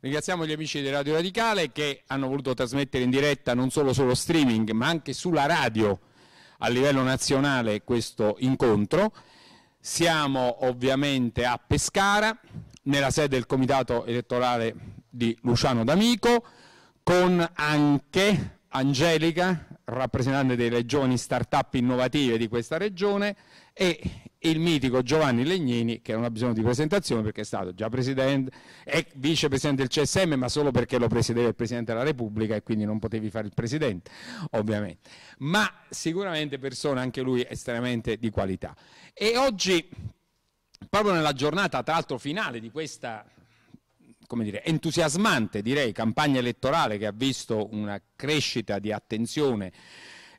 Ringraziamo gli amici di Radio Radicale che hanno voluto trasmettere in diretta non solo sullo streaming ma anche sulla radio a livello nazionale questo incontro. Siamo ovviamente a Pescara nella sede del comitato elettorale di Luciano D'Amico con anche Angelica, rappresentante delle regioni start-up innovative di questa regione e il mitico Giovanni Legnini, che non ha bisogno di presentazione perché è stato già presidente, è vicepresidente del CSM, ma solo perché lo presiedeva il Presidente della Repubblica e quindi non potevi fare il Presidente, ovviamente. Ma sicuramente persona, anche lui, estremamente di qualità. E oggi, proprio nella giornata, tra l'altro, finale di questa come dire, entusiasmante direi, campagna elettorale che ha visto una crescita di attenzione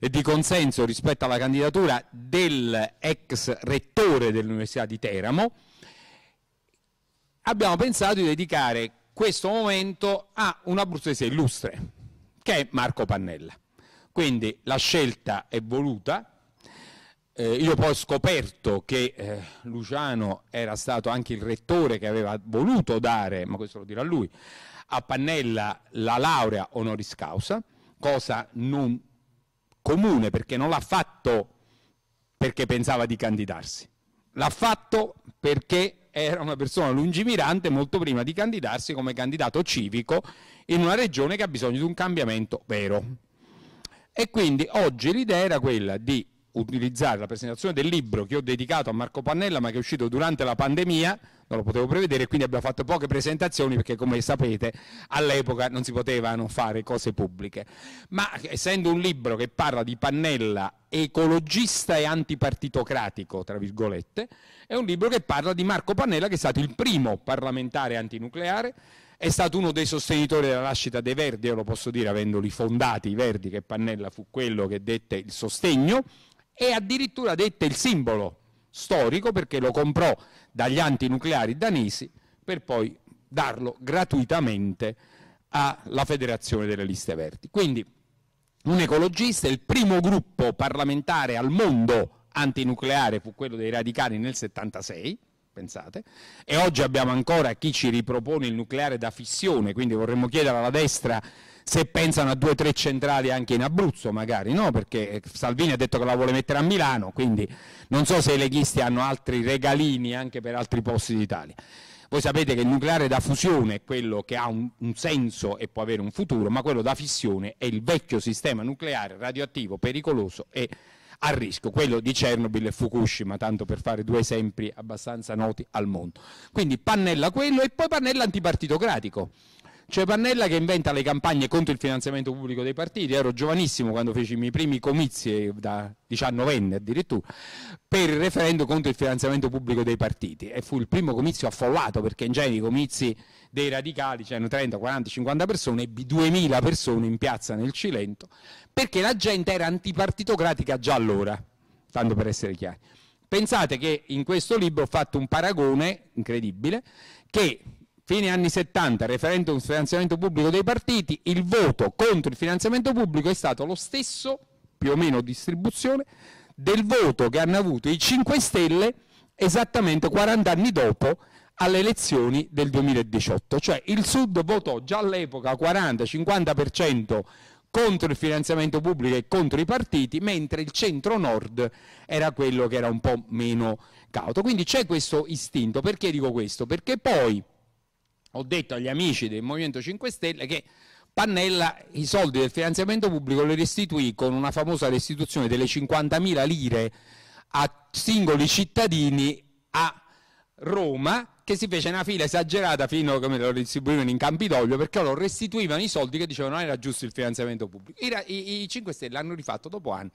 di consenso rispetto alla candidatura dell'ex rettore dell'Università di Teramo, abbiamo pensato di dedicare questo momento a un abruzzese illustre, che è Marco Pannella. Quindi la scelta è voluta, eh, io poi ho scoperto che eh, Luciano era stato anche il rettore che aveva voluto dare, ma questo lo dirà lui, a Pannella la laurea honoris causa, cosa non comune, perché non l'ha fatto perché pensava di candidarsi, l'ha fatto perché era una persona lungimirante molto prima di candidarsi come candidato civico in una regione che ha bisogno di un cambiamento vero. E quindi oggi l'idea era quella di utilizzare la presentazione del libro che ho dedicato a Marco Pannella ma che è uscito durante la pandemia, non lo potevo prevedere, quindi abbiamo fatto poche presentazioni perché come sapete all'epoca non si potevano fare cose pubbliche. Ma essendo un libro che parla di Pannella ecologista e antipartitocratico, tra virgolette, è un libro che parla di Marco Pannella che è stato il primo parlamentare antinucleare, è stato uno dei sostenitori della nascita dei Verdi, io lo posso dire avendoli fondati i Verdi, che Pannella fu quello che dette il sostegno, e addirittura dette il simbolo storico perché lo comprò dagli antinucleari danesi per poi darlo gratuitamente alla Federazione delle Liste Verdi. Quindi un ecologista, il primo gruppo parlamentare al mondo antinucleare fu quello dei radicali nel 76, pensate, e oggi abbiamo ancora chi ci ripropone il nucleare da fissione, quindi vorremmo chiedere alla destra se pensano a due o tre centrali anche in Abruzzo magari, no? perché eh, Salvini ha detto che la vuole mettere a Milano, quindi non so se i leghisti hanno altri regalini anche per altri posti d'Italia. Voi sapete che il nucleare da fusione è quello che ha un, un, senso e può avere un futuro, ma quello da fissione è il vecchio sistema nucleare radioattivo, pericoloso e a rischio, quello di Chernobyl e Fukushima, tanto per fare due esempi abbastanza noti al mondo. Quindi pannella quello e poi pannella antipartitocratico cioè Pannella che inventa le campagne contro il finanziamento pubblico dei partiti, ero giovanissimo quando feci i miei primi comizi eh, da 19enne addirittura, per il referendum contro il finanziamento pubblico dei partiti e fu il primo comizio affollato perché in genere i comizi dei radicali c'erano 30, 40, 50 persone, ebbi 2000 persone in piazza nel Cilento perché la gente era antipartitocratica già allora, tanto per essere chiari. Pensate che in questo libro ho fatto un paragone incredibile che fine anni 70, referendum sul finanziamento pubblico dei partiti, il voto contro il finanziamento pubblico è stato lo stesso, più o meno distribuzione, del voto che hanno avuto i 5 Stelle esattamente 40 anni dopo alle elezioni del 2018, cioè il Sud votò già all'epoca 40-50% contro il finanziamento pubblico e contro i partiti, mentre il centro-nord era quello che era un po' meno cauto. Quindi c'è questo istinto, perché dico questo? Perché poi ho detto agli amici del Movimento 5 Stelle che Pannella i soldi del finanziamento pubblico li restituì con una famosa restituzione delle 50.000 lire a singoli cittadini a Roma che si fece una fila esagerata fino a come lo distribuivano in Campidoglio perché loro restituivano i soldi che dicevano non era giusto il finanziamento pubblico. I, I 5 Stelle hanno rifatto dopo anni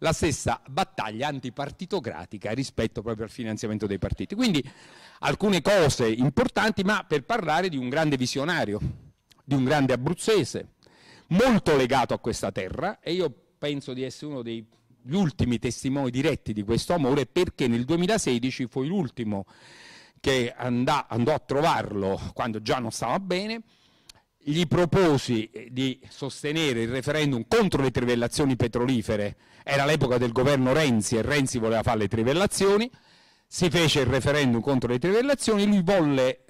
la stessa battaglia antipartitocratica rispetto proprio al finanziamento dei partiti. Quindi alcune cose importanti, ma per parlare di un grande visionario, di un grande abruzzese, molto legato a questa terra e io penso di essere uno degli ultimi testimoni diretti di questo amore perché nel 2016 fu l'ultimo che andà, andò a trovarlo quando già non stava bene, gli proposi eh, di sostenere il referendum contro le trivellazioni petrolifere, era l'epoca del governo Renzi e Renzi voleva fare le trivellazioni, si fece il referendum contro le trivellazioni, lui volle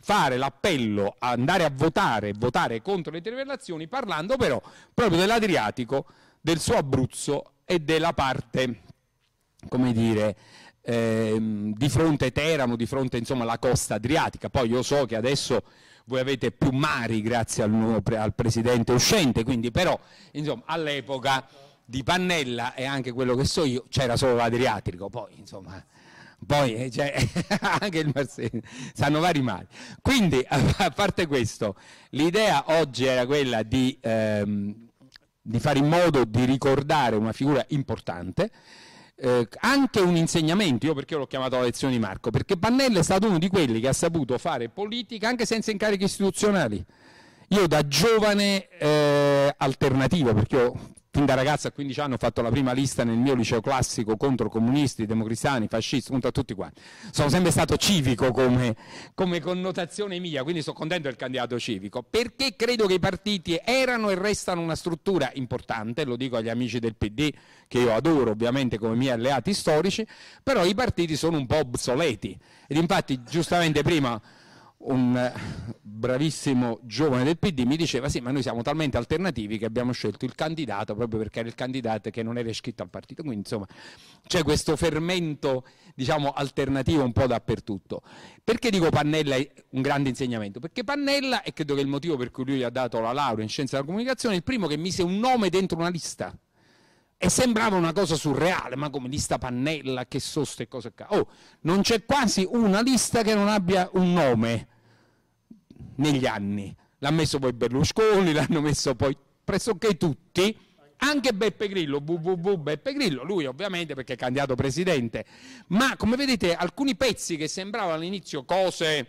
fare l'appello andare a votare, votare contro le trivellazioni, parlando però proprio dell'Adriatico, del suo Abruzzo e della parte, come dire, ehm, di fronte Teramo, di fronte insomma alla costa adriatica. Poi io so che adesso voi avete più mari grazie al, nuovo, al presidente uscente, quindi però insomma all'epoca di Pannella e anche quello che so io c'era solo l'Adriatico, poi insomma poi eh, cioè, anche il Marseille sanno vari mali. Quindi, a parte questo, l'idea oggi era quella di, ehm, di, fare in modo di ricordare una figura importante, eh, anche un insegnamento, io perché l'ho chiamato la lezione di Marco, perché Pannella è stato uno di quelli che ha saputo fare politica anche senza incarichi istituzionali. Io da giovane eh, alternativo, perché io Fin da ragazza a 15 anni ho fatto la prima lista nel mio liceo classico contro comunisti, democristiani, fascisti, contro tutti quanti. Sono sempre stato civico come, come connotazione mia, quindi sono contento del candidato civico, perché credo che i partiti erano e restano una struttura importante, lo dico agli amici del PD che io adoro ovviamente come miei alleati storici, però i partiti sono un po' obsoleti ed infatti giustamente prima un eh, bravissimo giovane del PD mi diceva sì ma noi siamo talmente alternativi che abbiamo scelto il candidato proprio perché era il candidato che non era iscritto al partito quindi insomma c'è questo fermento diciamo alternativo un po' dappertutto perché dico Pannella è un grande insegnamento perché Pannella e credo che il motivo per cui lui ha dato la laurea in scienza della comunicazione è il primo che mise un nome dentro una lista e sembrava una cosa surreale, ma come lista pannella, che soste e cose qua. Oh, non c'è quasi una lista che non abbia un nome negli anni. L'ha messo poi Berlusconi, l'hanno messo poi pressoché tutti, anche Beppe Grillo, www Beppe Grillo, lui ovviamente perché è candidato presidente. Ma come vedete alcuni pezzi che sembravano all'inizio cose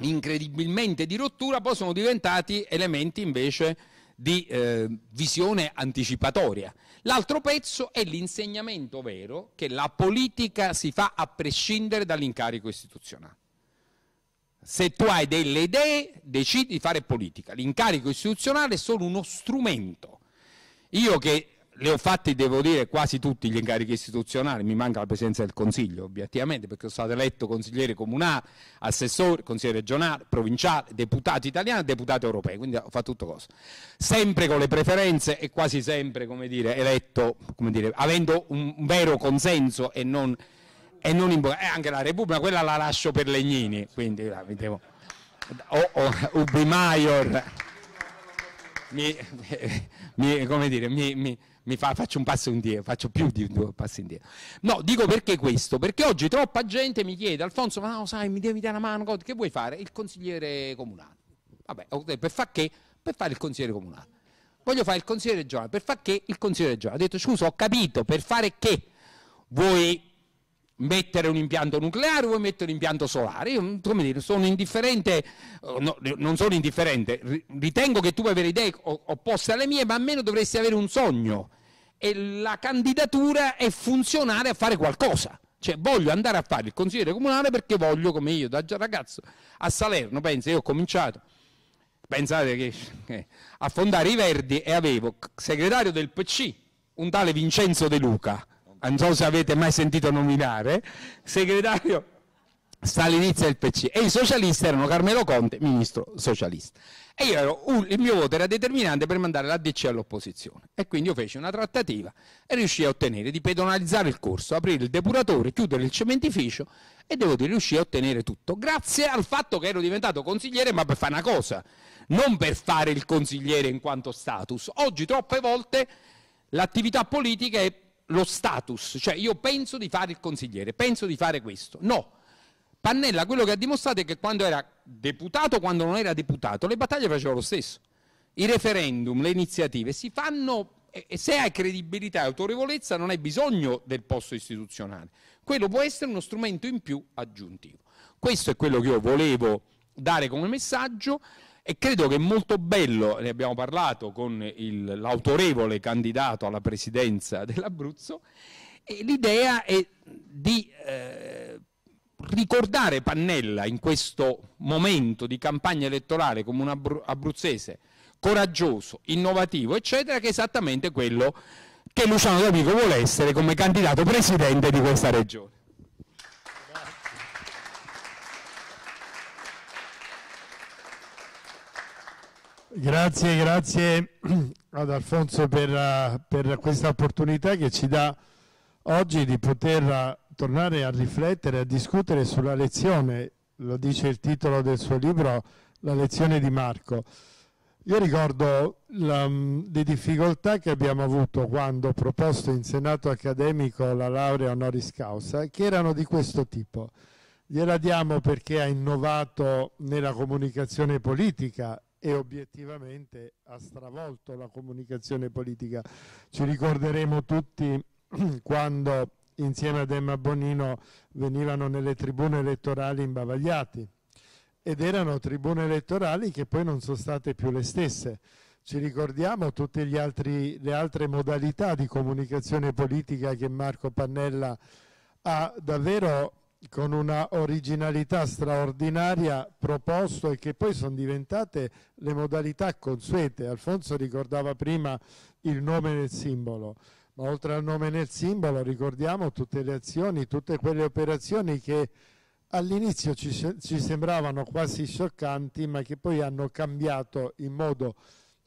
incredibilmente di rottura poi sono diventati elementi invece di eh, visione anticipatoria. L'altro pezzo è l'insegnamento vero che la politica si fa a prescindere dall'incarico istituzionale. Se tu hai delle idee, decidi di fare politica. L'incarico istituzionale è solo uno strumento. Io che le ho fatte, devo dire, quasi tutti gli incarichi istituzionali, mi manca la presidenza del Consiglio, obiettivamente, perché sono stato eletto consigliere comunale, assessore, consigliere regionale, provinciale, deputato italiano e deputato europeo, quindi ho fatto tutto cosa. Sempre con le preferenze e quasi sempre, come dire, eletto, come dire, avendo un vero consenso e non, e non in, eh, anche la Repubblica, quella la lascio per Legnini, quindi là, devo... O, o, Ubi Maior... Mi, mi, come dire, mi, mi mi fa, faccio un passo indietro, faccio più di due passi indietro. No, dico perché questo? Perché oggi troppa gente mi chiede, Alfonso, ma no, sai, mi devi dare una mano, che vuoi fare? Il consigliere comunale. Vabbè, per far che? Per fare il consigliere comunale. Voglio fare il consigliere regionale, per far che? Il consigliere regionale. Ha detto, scusa, ho capito, per fare che? Vuoi mettere un impianto nucleare, vuoi mettere un impianto solare. Io, mm, come dire, sono indifferente, oh, no, non sono indifferente, ritengo che tu puoi avere idee opposte alle mie, ma almeno dovresti avere un sogno. E la candidatura è funzionare a fare qualcosa. Cioè, voglio andare a fare il consigliere comunale perché voglio, come io da ragazzo, a Salerno, penso, io ho cominciato, pensate che, che eh, a fondare i Verdi e avevo segretario del PC, un tale Vincenzo De Luca, non so se avete mai sentito nominare, segretario stalinista del PC e i socialisti erano Carmelo Conte, ministro socialista. E io ero il mio voto era determinante per mandare la DC all'opposizione e quindi io feci una trattativa e riuscii a ottenere di pedonalizzare il corso, aprire il depuratore, chiudere il cementificio e devo dire riuscii a ottenere tutto grazie al fatto che ero diventato consigliere ma per fare una cosa, non per fare il consigliere in quanto status. Oggi troppe volte l'attività politica è lo status, cioè io penso di fare il consigliere, penso di fare questo. No, Pannella quello che ha dimostrato è che quando era deputato, quando non era deputato, le battaglie faceva lo stesso. I referendum, le iniziative si fanno e se hai credibilità e autorevolezza non hai bisogno del posto istituzionale. Quello può essere uno strumento in più aggiuntivo. Questo è quello che io volevo dare come messaggio. E credo che è molto bello, ne abbiamo parlato con il, l'autorevole candidato alla presidenza dell'Abruzzo, l'idea è di eh, ricordare Pannella in questo momento di campagna elettorale come un abru- abruzzese coraggioso, innovativo, eccetera, che è esattamente quello che Luciano D'Amico vuole essere come candidato presidente di questa regione. Grazie, grazie ad Alfonso per, eh, per, questa opportunità che ci dà oggi di poter eh, tornare a riflettere, a discutere sulla lezione, lo dice il titolo del suo libro, la lezione di Marco. Io ricordo la, mm, le difficoltà che abbiamo avuto quando ho proposto in Senato accademico la laurea honoris causa, che erano di questo tipo. Gliela diamo perché ha innovato nella comunicazione politica e obiettivamente ha stravolto la comunicazione politica. Ci ricorderemo tutti quando insieme ad Emma Bonino venivano nelle tribune elettorali imbavagliati ed erano tribune elettorali che poi non sono state più le stesse. Ci ricordiamo tutte altri, le altre modalità di comunicazione politica che Marco Pannella ha davvero con una originalità straordinaria proposto e che poi sono diventate le modalità consuete. Alfonso ricordava prima il nome nel simbolo, ma oltre al nome nel simbolo ricordiamo tutte le azioni, tutte quelle operazioni che all'inizio ci, ci sembravano quasi scioccanti, ma che poi hanno cambiato in modo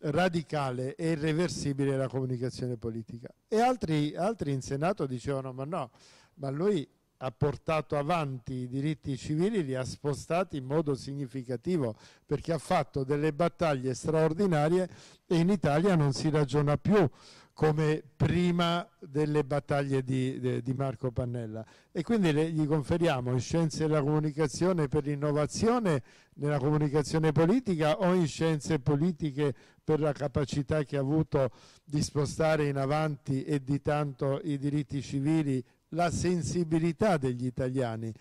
radicale e irreversibile la comunicazione politica. E altri, altri in Senato dicevano ma no, ma lui ha portato avanti i diritti civili, li ha spostati in modo significativo perché ha fatto delle battaglie straordinarie e in Italia non si ragiona più come prima delle battaglie di, di Marco Pannella. E quindi le, gli conferiamo in scienze della comunicazione per l'innovazione nella comunicazione politica o in scienze politiche per la capacità che ha avuto di spostare in avanti e di tanto i diritti civili la sensibilità degli italiani.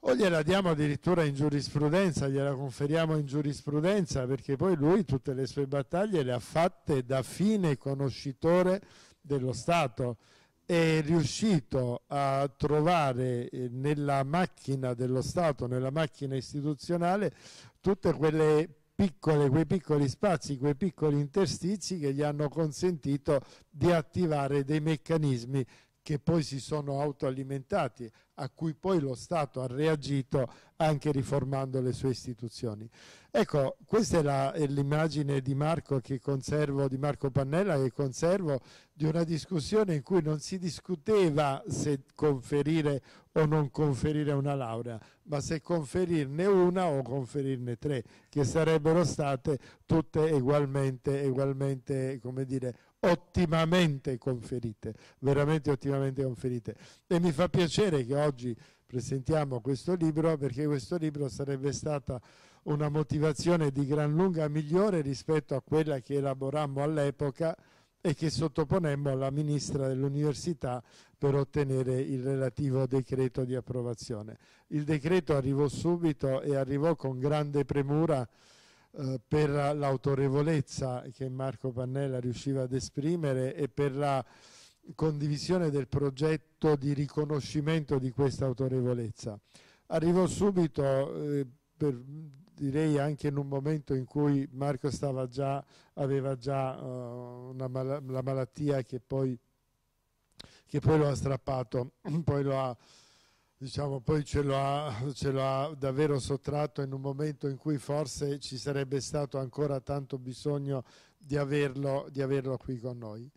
O gliela diamo addirittura in giurisprudenza, gliela conferiamo in giurisprudenza, perché poi lui tutte le sue battaglie le ha fatte da fine conoscitore dello Stato. È riuscito a trovare eh, nella macchina dello Stato, nella macchina istituzionale, tutte quelle piccole, quei piccoli spazi, quei piccoli interstizi che gli hanno consentito di attivare dei meccanismi che poi si sono autoalimentati, a cui poi lo Stato ha reagito anche riformando le sue istituzioni. Ecco, questa è l'immagine di Marco che conservo, di Marco Pannella che conservo di una discussione in cui non si discuteva se conferire o non conferire una laurea, ma se conferirne una o conferirne tre, che sarebbero state tutte ugualmente, ugualmente come dire, ottimamente conferite, veramente ottimamente conferite. E mi fa piacere che oggi presentiamo questo libro perché questo libro sarebbe stata una motivazione di gran lunga migliore rispetto a quella che elaborammo all'epoca e che sottoponemmo alla ministra dell'università per ottenere il relativo decreto di approvazione. Il decreto arrivò subito e arrivò con grande premura eh, per l'autorevolezza che Marco Pannella riusciva ad esprimere e per la condivisione del progetto di riconoscimento di questa autorevolezza. Arrivò subito, eh, per, direi anche in un momento in cui Marco già, aveva già eh, una mal la malattia che poi, che poi lo ha strappato, poi lo ha diciamo, poi ce lo, ha, ce lo, ha, davvero sottratto in un momento in cui forse ci sarebbe stato ancora tanto bisogno di averlo, di averlo qui con noi.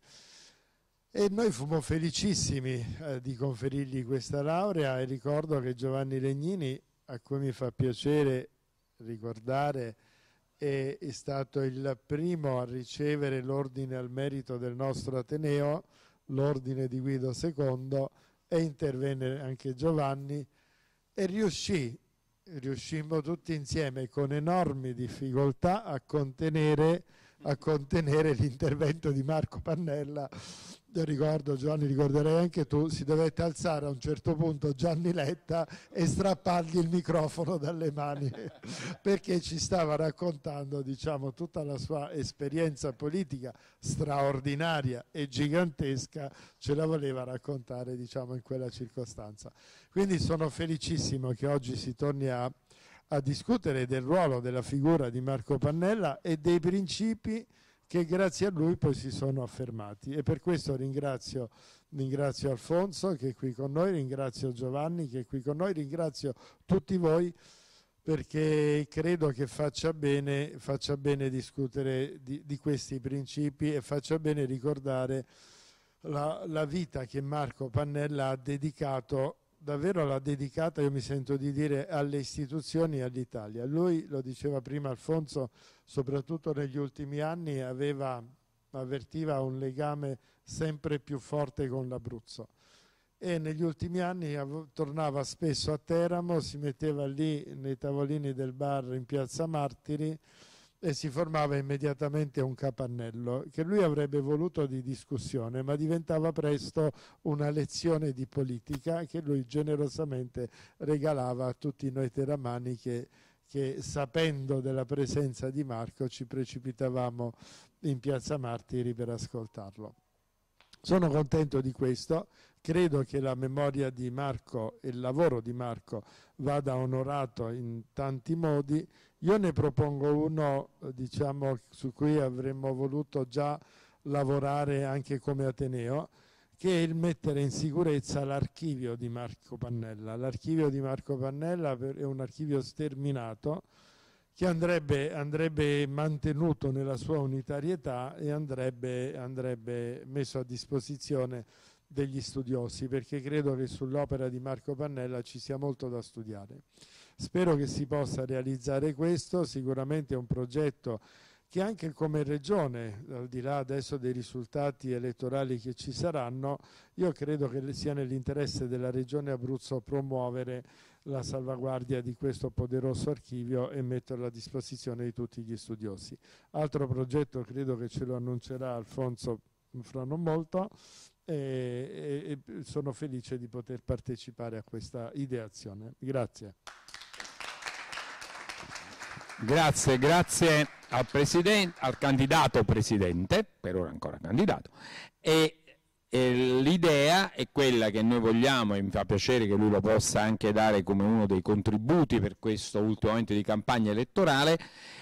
E noi fumo felicissimi eh, di conferirgli questa laurea e ricordo che Giovanni Legnini, a cui mi fa piacere ricordare, è, è stato il primo a ricevere l'ordine al merito del nostro Ateneo, l'ordine di Guido II, e intervenne anche Giovanni e riuscì, riuscimmo tutti insieme con enormi difficoltà a contenere a contenere l'intervento di Marco Pannella. Io ricordo, Giovanni, ricorderai anche tu, si dovette alzare a un certo punto Gianni Letta e strappargli il microfono dalle mani perché ci stava raccontando diciamo, tutta la sua esperienza politica straordinaria e gigantesca, ce la voleva raccontare diciamo, in quella circostanza. Quindi sono felicissimo che oggi si torni a a discutere del ruolo della figura di Marco Pannella e dei principi che grazie a lui poi si sono affermati e per questo ringrazio, ringrazio, Alfonso che è qui con noi, ringrazio Giovanni che è qui con noi, ringrazio tutti voi perché credo che faccia bene, faccia bene discutere di, di, questi principi e faccia bene ricordare la, la vita che Marco Pannella ha dedicato davvero l'ha dedicata, io mi sento di dire, alle istituzioni e all'Italia. Lui, lo diceva prima Alfonso, soprattutto negli ultimi anni aveva, avvertiva un legame sempre più forte con l'Abruzzo e negli ultimi anni tornava spesso a Teramo, si metteva lì nei tavolini del bar in Piazza Martiri e si formava immediatamente un capannello che lui avrebbe voluto di discussione, ma diventava presto una lezione di politica che lui generosamente regalava a tutti noi teramani che, che sapendo della presenza di Marco ci precipitavamo in Piazza Martiri per ascoltarlo. Sono contento di questo, credo che la memoria di Marco e il lavoro di Marco vada onorato in tanti modi io ne propongo uno diciamo, su cui avremmo voluto già lavorare anche come Ateneo, che è il mettere in sicurezza l'archivio di Marco Pannella. L'archivio di Marco Pannella è un archivio sterminato che andrebbe, andrebbe mantenuto nella sua unitarietà e andrebbe, andrebbe messo a disposizione degli studiosi, perché credo che sull'opera di Marco Pannella ci sia molto da studiare. Spero che si possa realizzare questo, sicuramente è un progetto che anche come regione, al di là adesso dei risultati elettorali che ci saranno, io credo che sia nell'interesse della regione Abruzzo promuovere la salvaguardia di questo poderoso archivio e metterlo a disposizione di tutti gli studiosi. Altro progetto credo che ce lo annuncerà Alfonso fra non molto e, e sono felice di poter partecipare a questa ideazione. Grazie. Grazie, grazie al, al, candidato presidente, per ora ancora candidato, e, e l'idea è quella che noi vogliamo e mi fa piacere che lui lo possa anche dare come uno dei contributi per questo ultimamente di campagna elettorale,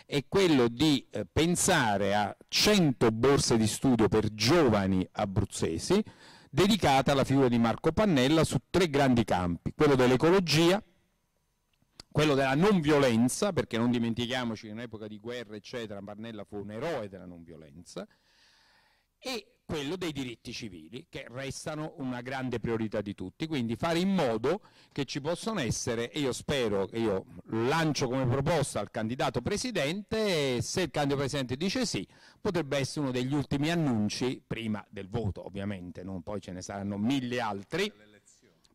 è quello di eh, pensare a 100 borse di studio per giovani abruzzesi dedicata alla figura di Marco Pannella su tre grandi campi, quello dell'ecologia, quello della non violenza, perché non dimentichiamoci che in un'epoca di guerra, eccetera, Barnella fu un eroe della non violenza, e quello dei diritti civili, che restano una grande priorità di tutti. Quindi fare in modo che ci possano essere, e io spero, io lancio come proposta al candidato presidente, e se il candidato presidente dice sì, potrebbe essere uno degli ultimi annunci, prima del voto ovviamente, non poi ce ne saranno mille altri,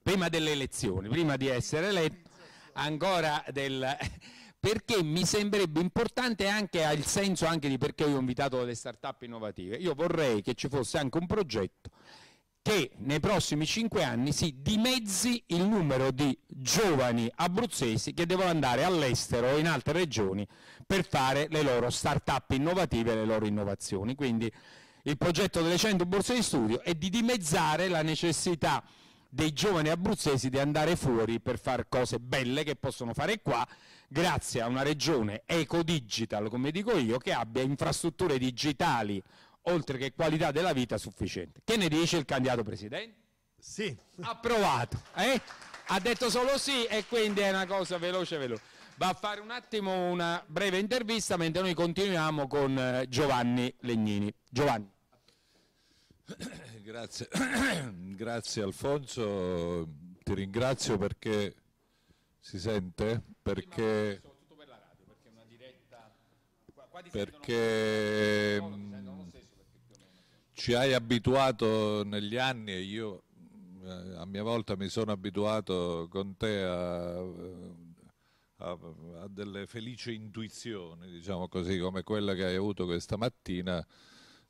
prima delle elezioni, prima di essere eletto ancora del... perché mi sembrerebbe importante anche al senso anche di perché io ho invitato le start-up innovative. Io vorrei che ci fosse anche un progetto che nei prossimi cinque anni si dimezzi il numero di giovani abruzzesi che devono andare all'estero o in altre regioni per fare le loro start-up innovative e le loro innovazioni. Quindi il progetto delle 100 borse di studio è di dimezzare la necessità dei giovani abruzzesi di andare fuori per fare cose belle che possono fare qua grazie a una regione eco-digital, come dico io, che abbia infrastrutture digitali oltre che qualità della vita sufficiente. Che ne dice il candidato presidente? Sì. Approvato. Eh? Ha detto solo sì e quindi è una cosa veloce veloce. Va a fare un attimo una breve intervista mentre noi continuiamo con eh, Giovanni Legnini. Giovanni. Grazie. Grazie Alfonso, ti ringrazio perché si sente? Perché... soprattutto per la radio, perché è una diretta... Qua, qua perché... Cioè, mm, cioè. Ci hai abituato negli anni e io eh, a mia volta mi sono abituato con te a, a, a delle felici intuizioni, diciamo così, come quella che hai avuto questa mattina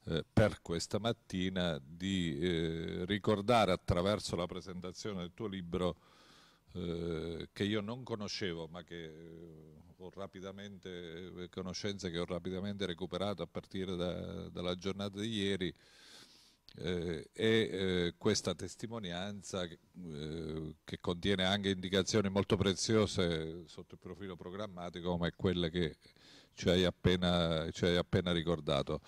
eh, per questa mattina di eh, ricordare attraverso la presentazione del tuo libro eh, che io non conoscevo ma che eh, ho rapidamente, eh, conoscenze che ho rapidamente recuperato a partire da, dalla giornata di ieri e eh, questa testimonianza eh, che contiene anche indicazioni molto preziose sotto il profilo programmatico come quelle che ci hai appena, ci hai appena ricordato.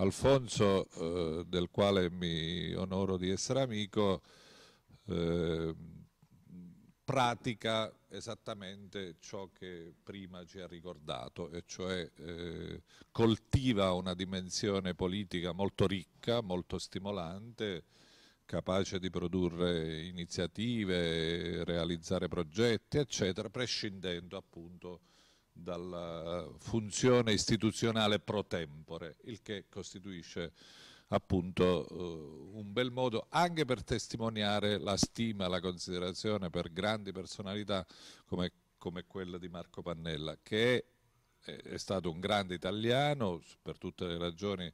Alfonso, eh, del quale mi onoro di essere amico, eh, pratica esattamente ciò che prima ci ha ricordato, e cioè eh, coltiva una dimensione politica molto ricca, molto stimolante, capace di produrre iniziative, realizzare progetti, eccetera, prescindendo appunto dalla funzione istituzionale pro tempore, il che costituisce appunto eh, un bel modo anche per testimoniare la stima, la considerazione per grandi personalità come, come quella di Marco Pannella, che è, è, stato un grande italiano per tutte le ragioni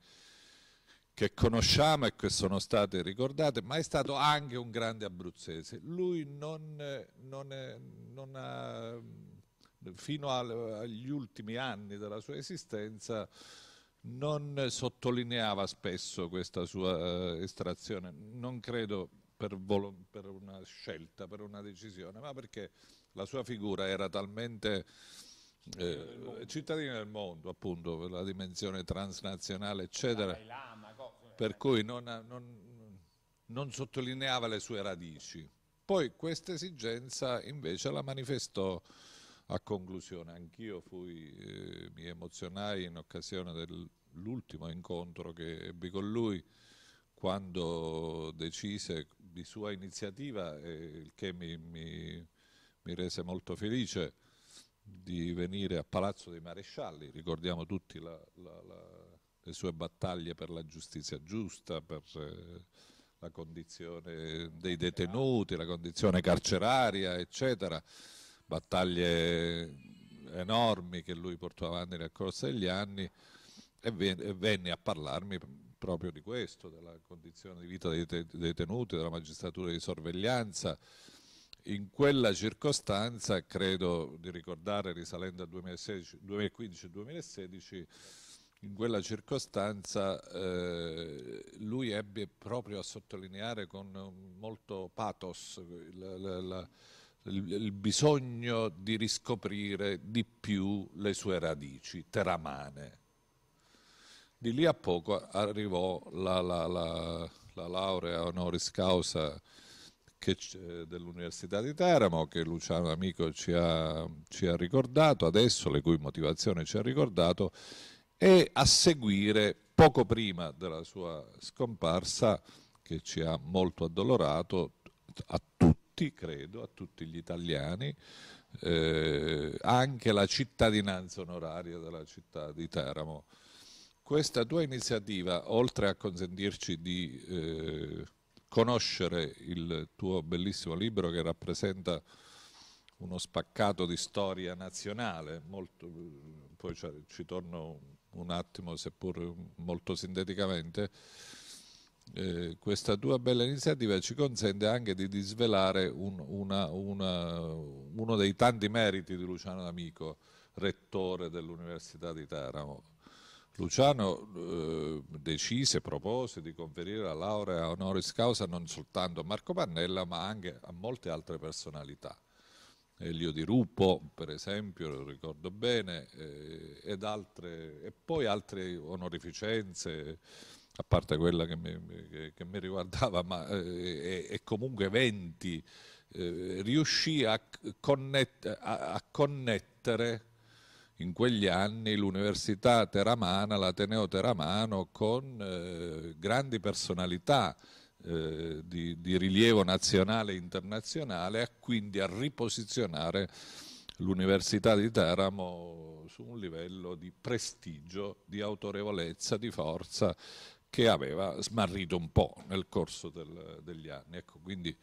che conosciamo e che sono state ricordate, ma è stato anche un grande abruzzese. Lui non, non, è, non ha fino agli ultimi anni della sua esistenza non sottolineava spesso questa sua eh, estrazione, non credo per, per, una scelta, per una decisione, ma perché la sua figura era talmente eh, cittadina del mondo, appunto, per la dimensione transnazionale, eccetera, per cui non, non, non sottolineava le sue radici. Poi questa esigenza invece la manifestò a conclusione. Anch'io eh, mi emozionai in occasione dell'ultimo incontro che ebbi con lui quando decise di sua iniziativa, eh, il che mi, mi, mi, rese molto felice, di venire a Palazzo dei Marescialli, ricordiamo tutti la, la, la, le sue battaglie per la giustizia giusta, per eh, la condizione dei detenuti, la condizione carceraria, eccetera battaglie enormi che lui portò avanti nel corso degli anni e venne a parlarmi proprio di questo, della condizione di vita dei detenuti, della magistratura di sorveglianza. In quella circostanza, credo di ricordare, risalendo al 2015-2016, in quella circostanza eh, lui ebbe proprio a sottolineare con molto pathos la, la, la il bisogno di riscoprire di più le sue radici teramane. Di lì a poco arrivò la, la, la, la laurea honoris causa dell'Università di Teramo che Luciano Amico ci ha, ci ha ricordato adesso, le cui motivazioni ci ha ricordato, e a seguire, poco prima della sua scomparsa, che ci ha molto addolorato a tutti, tutti, credo, a tutti gli italiani, eh, anche la cittadinanza onoraria della città di Teramo. Questa tua iniziativa, oltre a consentirci di eh, conoscere il tuo bellissimo libro che rappresenta uno spaccato di storia nazionale, molto, poi cioè, ci torno un attimo, seppur molto sinteticamente, eh, questa tua bella iniziativa ci consente anche di, di svelare un, una, una, uno dei tanti meriti di Luciano D'Amico, rettore dell'Università di Teramo. Luciano eh, decise, propose di conferire la laurea honoris causa non soltanto a Marco Pannella ma anche a molte altre personalità. Elio Di Ruppo, per esempio, lo ricordo bene, eh, altre, e poi altre onorificenze a parte quella che mi, che, che mi riguardava, ma, eh, e, e, comunque 20, eh, riuscì a, connet, a, a, connettere in quegli anni l'Università Teramana, l'Ateneo Teramano, con eh, grandi personalità eh, di, di, rilievo nazionale e internazionale, e quindi a riposizionare l'Università di Teramo su un livello di prestigio, di autorevolezza, di forza che aveva smarrito un po' nel corso del, degli anni. Ecco, quindi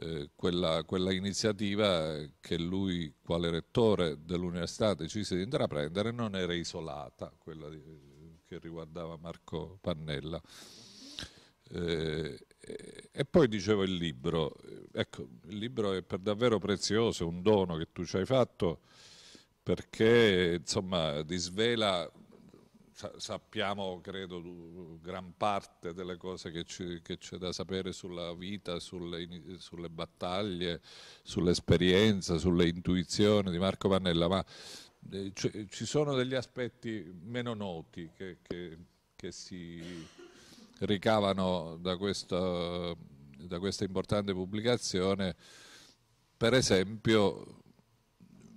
eh, quella, quella, iniziativa che lui, quale rettore dell'università, decise di intraprendere non era isolata, quella di, che riguardava Marco Pannella. Eh, e poi dicevo il libro, ecco, il libro è per davvero prezioso, è un dono che tu ci hai fatto perché insomma disvela sa- sappiamo, credo, gran parte delle cose che, ci, che c'è da sapere sulla vita, sulle, sulle, battaglie, sull'esperienza, sulle intuizioni di Marco Pannella, ma eh, c- cioè, ci sono degli aspetti meno noti che, che, che si ricavano da questa, da questa importante pubblicazione. Per esempio,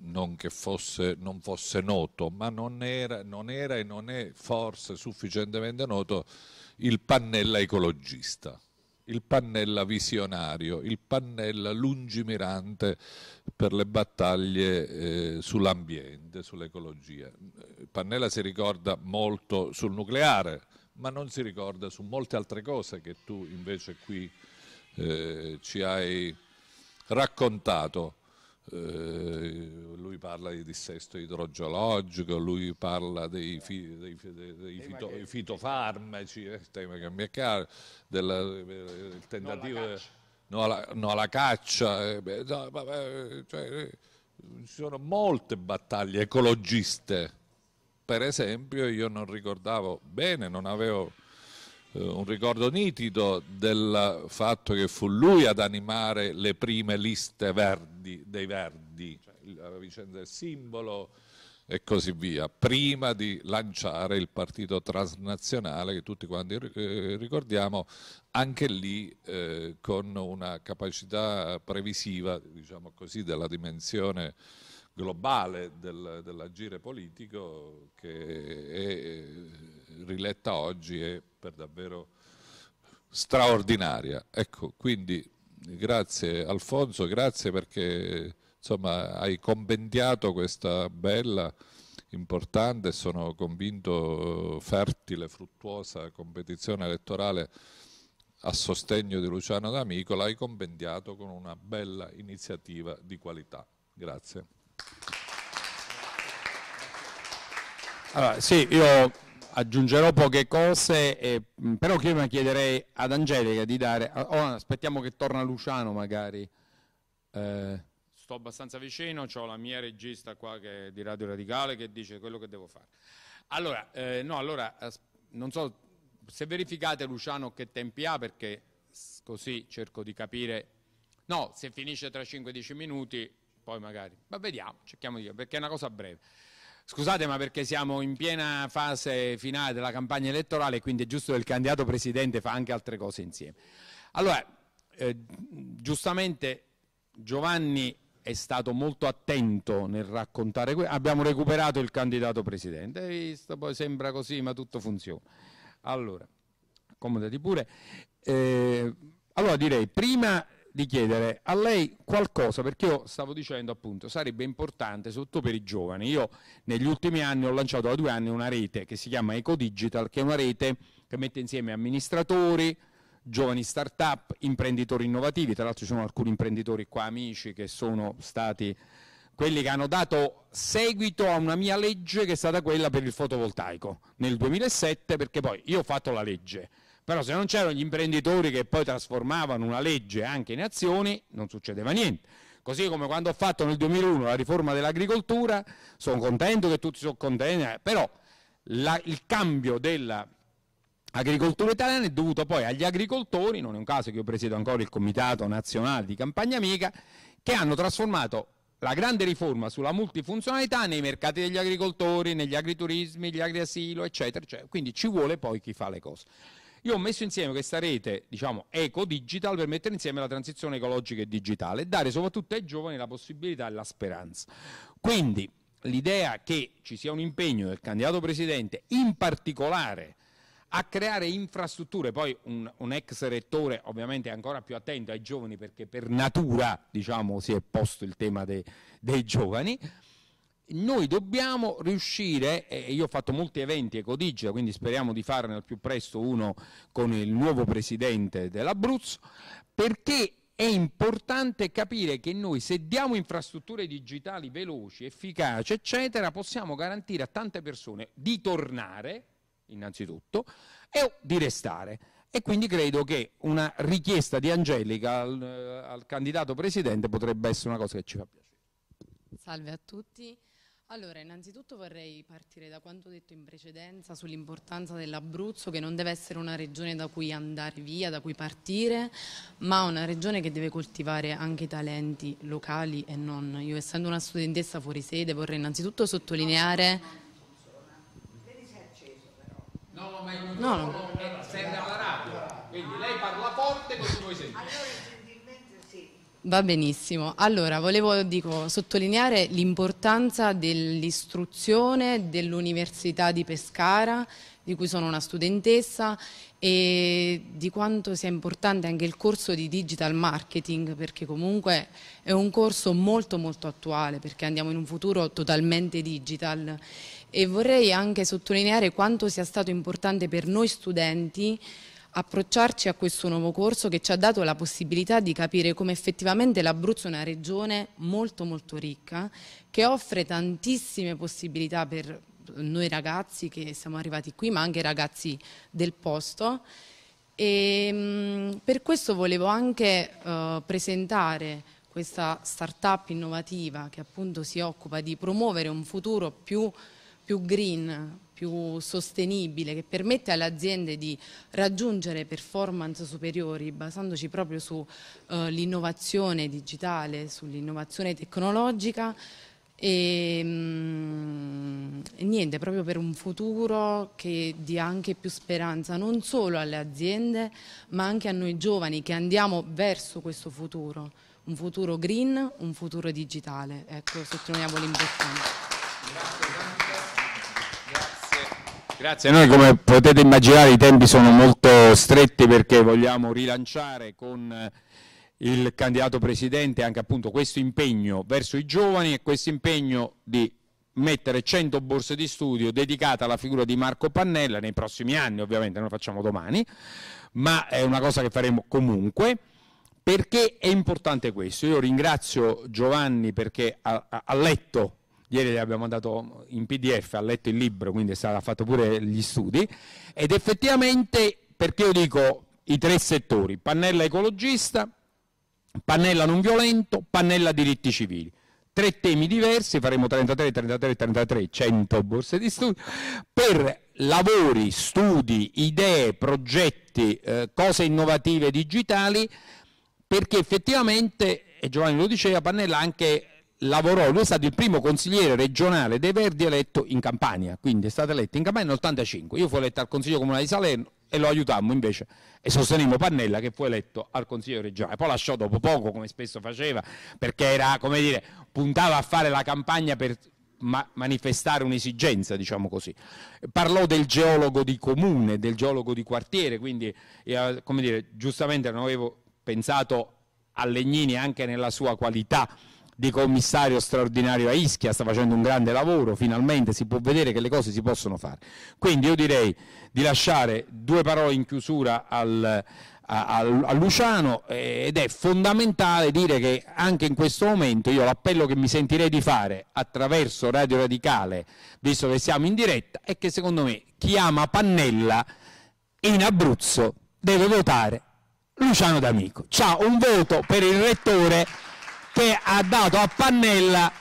non che fosse, non fosse noto, ma non era, non era e non è forse sufficientemente noto il pannella ecologista il pannella visionario, il pannella lungimirante per le battaglie eh, sull'ambiente, sull'ecologia. Pannella si ricorda molto sul nucleare, ma non si ricorda su molte altre cose che tu invece qui eh, ci hai raccontato. Eh, lui parla di dissesto idrogeologico, lui parla dei, fi, dei, dei, fito, che... fitofarmaci, eh, tema che mi è chiaro, del, eh, il tentativo... No alla caccia, no alla, no alla caccia eh, no, cioè, eh, ci sono molte battaglie ecologiste. Per esempio, io non ricordavo bene, non avevo eh, un ricordo nitido del fatto che fu lui ad animare le prime liste verdi, dei Verdi, cioè la vicenda del simbolo e così via, prima di lanciare il partito transnazionale che tutti quanti eh, ricordiamo, anche lì eh, con una capacità previsiva, diciamo così, della dimensione globale del, dell'agire politico che è eh, riletta oggi e per davvero straordinaria. Ecco, quindi grazie Alfonso, grazie perché insomma, hai compendiato questa bella, importante, e sono convinto fertile, fruttuosa competizione elettorale a sostegno di Luciano D'Amico, l'hai compendiato con una bella iniziativa di qualità. Grazie. Allora, sì, io aggiungerò poche cose, eh, però prima chiederei ad Angelica di dare, oh, aspettiamo che torna Luciano magari. Eh. Sto abbastanza vicino, ho la mia regista qua che, di Radio Radicale che dice quello che devo fare. Allora, eh, no, allora, non so se verificate Luciano che tempi ha perché così cerco di capire. No, se finisce tra 5-10 minuti, poi magari, ma vediamo, cerchiamo di perché è una cosa breve. Scusate, ma perché siamo in piena fase finale della campagna elettorale, quindi è giusto che il candidato presidente fa anche altre cose insieme. Allora, eh, giustamente Giovanni è stato molto attento nel raccontare questo. Abbiamo recuperato il candidato presidente, hai visto? Poi sembra così, ma tutto funziona. Allora, accomodati pure. Eh, allora direi, prima di chiedere a lei qualcosa, perché io stavo dicendo appunto, sarebbe importante soprattutto per i giovani. Io negli ultimi anni ho lanciato da due anni una rete che si chiama EcoDigital, che è una rete che mette insieme amministratori, giovani start-up, imprenditori innovativi, tra l'altro ci sono alcuni imprenditori qua amici che sono stati quelli che hanno dato seguito a una mia legge che è stata quella per il fotovoltaico nel 2007, perché poi io ho fatto la legge, però se non c'erano gli imprenditori che poi trasformavano una legge anche in azioni, non succedeva niente. Così come quando ho fatto nel 2001 la riforma dell'agricoltura, sono contento che tutti sono contenti, eh, però la, il cambio della agricoltura italiana è dovuto poi agli agricoltori, non è un caso che io presiedo ancora il Comitato Nazionale di Campagna Amica, che hanno trasformato la grande riforma sulla multifunzionalità nei mercati degli agricoltori, negli agriturismi, gli agriasilo, eccetera, eccetera. Quindi ci vuole poi chi fa le cose. Io ho messo insieme questa rete, diciamo, eco-digital per mettere insieme la transizione ecologica e digitale e dare soprattutto ai giovani la possibilità e la speranza. Quindi l'idea che ci sia un impegno del candidato presidente, in particolare a creare infrastrutture, poi un, un ex rettore ovviamente è ancora più attento ai giovani perché per natura diciamo, si è posto il tema de, dei giovani, noi dobbiamo riuscire, e io ho fatto molti eventi ecodigital, quindi speriamo di farne al più presto uno con il nuovo presidente dell'Abruzzo, perché è importante capire che noi se diamo infrastrutture digitali veloci, efficaci, eccetera, possiamo garantire a tante persone di tornare, innanzitutto, e di restare. E quindi credo che una richiesta di Angelica al, al candidato presidente potrebbe essere una cosa che ci fa piacere. Salve a tutti. Allora, innanzitutto vorrei partire da quanto detto in precedenza sull'importanza dell'Abruzzo, che non deve essere una regione da cui andare via, da cui partire, ma una regione che deve coltivare anche i talenti locali e non. Io essendo una studentessa fuori sede vorrei innanzitutto sottolineare... No, ma il no, no. è, è lei parla forte così voi sentite. Va benissimo. Allora, volevo dico, sottolineare l'importanza dell'istruzione dell'Università di Pescara, di cui sono una studentessa, e di quanto sia importante anche il corso di digital marketing, perché comunque è un corso molto molto attuale, perché andiamo in un futuro totalmente digital. E vorrei anche sottolineare quanto sia stato importante per noi studenti approcciarci a questo nuovo corso che ci ha dato la possibilità di capire come effettivamente l'Abruzzo è una regione molto molto ricca che offre tantissime possibilità per noi ragazzi che siamo arrivati qui ma anche ragazzi del posto e ehm, per questo volevo anche uh, presentare questa startup innovativa che appunto si occupa di promuovere un futuro più, più green, più sostenibile che permette alle aziende di raggiungere performance superiori basandoci proprio sull'innovazione eh, uh, digitale, sull'innovazione tecnologica e, ehm, mh, e niente, proprio per un futuro che dia anche più speranza non solo alle aziende ma anche a noi giovani che andiamo verso questo futuro, un futuro green, un futuro digitale, ecco, sottolineiamo l'importanza. Grazie, noi come potete immaginare i tempi sono molto stretti perché vogliamo rilanciare con eh, il candidato presidente anche appunto questo impegno verso i giovani e questo impegno di mettere 100 borse di studio dedicate alla figura di Marco Pannella nei prossimi anni ovviamente, non lo facciamo domani, ma è una cosa che faremo comunque. Perché è importante questo? Io ringrazio Giovanni perché ha, ha letto ieri le abbiamo mandato in pdf, ha letto il libro, quindi ha fatto pure gli studi, ed effettivamente, perché io dico i tre settori, pannella ecologista, pannella non violento, pannella diritti civili. Tre temi diversi, faremo 33, 33, 33, 100 borse di studio, per lavori, studi, idee, progetti, eh, cose innovative digitali, perché effettivamente, e Giovanni lo diceva, Pannella anche lavorò, lui è stato il primo consigliere regionale dei Verdi eletto in Campania, quindi è stato eletto in Campania nel 85. Io fui eletto al Consiglio Comunale di Salerno e lo aiutammo invece e sostenimmo Pannella che fu eletto al Consiglio regionale. Poi lasciò dopo poco, come spesso faceva, perché era, come dire, puntava a fare la campagna per ma manifestare un'esigenza, diciamo così. Parlò del geologo di comune, del geologo di quartiere, quindi, eh, come dire, giustamente non avevo pensato a Legnini anche nella sua qualità di commissario straordinario a Ischia, sta facendo un grande lavoro, finalmente si può vedere che le cose si possono fare. Quindi io direi di lasciare due parole in chiusura al, a, a, Luciano eh, ed è fondamentale dire che anche in questo momento io l'appello che mi sentirei di fare attraverso Radio Radicale, visto che siamo in diretta, è che secondo me chi ama Pannella in Abruzzo deve votare Luciano D'Amico. Ciao, un voto per il rettore che ha dato a Pannella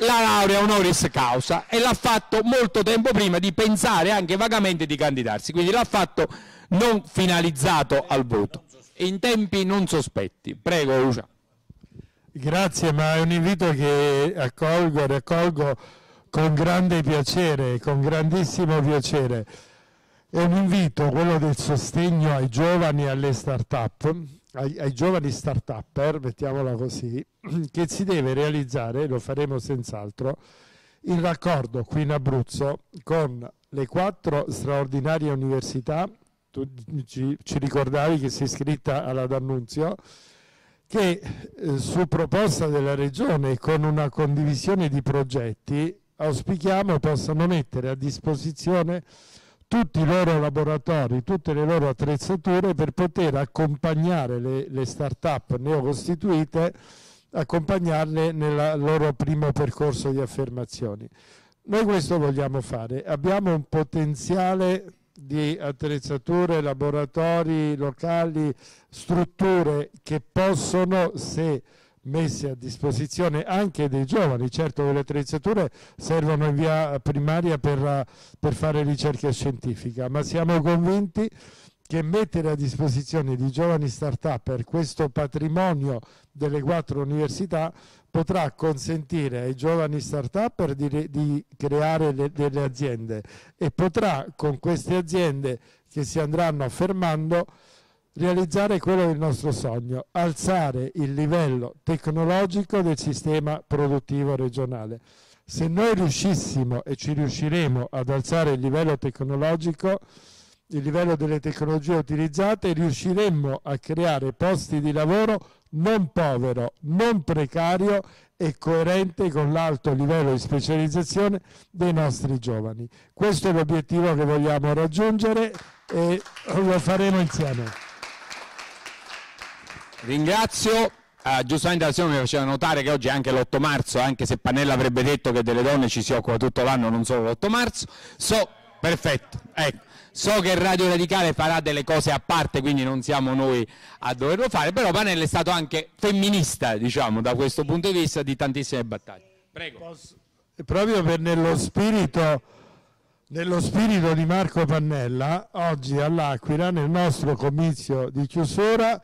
la laurea honoris causa e l'ha fatto molto tempo prima di pensare anche vagamente di candidarsi, quindi l'ha fatto non finalizzato al voto, in tempi non sospetti. Prego Lucia. Grazie, ma è un invito che accolgo raccolgo con grande piacere, con grandissimo piacere. È un invito, quello del sostegno ai giovani e alle start-up, ai, ai giovani start-upper, mettiamola così, che si deve realizzare, lo faremo senz'altro, in raccordo qui in Abruzzo con le quattro straordinarie università, tu ci, ci ricordavi che si è iscritta alla D'Annunzio, che eh, su proposta della Regione con una condivisione di progetti auspichiamo possano mettere a disposizione tutti i loro laboratori, tutte le loro attrezzature per poter accompagnare le, le start-up neocostituite, accompagnarle nel loro primo percorso di affermazioni. Noi questo vogliamo fare, abbiamo un potenziale di attrezzature, laboratori, locali, strutture che possono, se messe a disposizione anche dei giovani. Certo le attrezzature servono in via primaria per, per fare ricerca scientifica, ma siamo convinti che mettere a disposizione di giovani start-up questo patrimonio delle quattro università potrà consentire ai giovani start-up di, di, creare le, delle aziende e potrà con queste aziende che si andranno affermando realizzare quello del nostro sogno, alzare il livello tecnologico del sistema produttivo regionale. Se noi riuscissimo e ci riusciremo ad alzare il livello tecnologico, il livello delle tecnologie utilizzate, riusciremmo a creare posti di lavoro non povero, non precario e coerente con l'alto livello di specializzazione dei nostri giovani. Questo è l'obiettivo che vogliamo raggiungere e lo faremo insieme. Ringrazio. Uh, giustamente la signora mi faceva notare che oggi è anche l'8 marzo, anche se Pannella avrebbe detto che delle donne ci si occupa tutto l'anno, non solo l'8 marzo. So, perfetto, ecco. So che Radio Radicale farà delle cose a parte, quindi non siamo noi a doverlo fare, però Panella è stato anche femminista, diciamo, da questo punto di vista, di tantissime battaglie. Prego. Posso, proprio per nello spirito, nello spirito di Marco Pannella, oggi all'Aquila, nel nostro comizio di chiusura,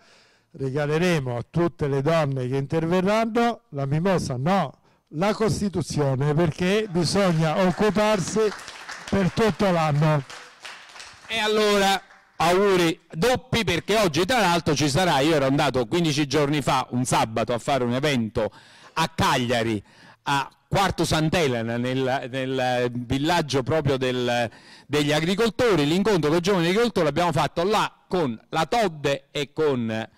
regaleremo a tutte le donne che interverranno la mimosa, no, la Costituzione, perché bisogna occuparsi per tutto l'anno. E allora auguri doppi perché oggi tra l'altro ci sarà, io ero andato 15 giorni fa, un sabato, a fare un evento a Cagliari, a Quarto Sant'Elena, nel, nel, villaggio proprio del, degli agricoltori, l'incontro con i giovani agricoltori l'abbiamo fatto là con la Todde e con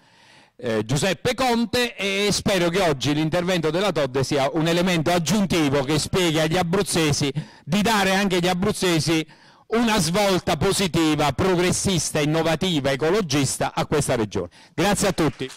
eh, Giuseppe Conte e spero che oggi l'intervento della Todde sia un elemento aggiuntivo che spieghi agli abruzzesi di dare anche agli abruzzesi una svolta positiva, progressista, innovativa, ecologista a questa regione. Grazie a tutti.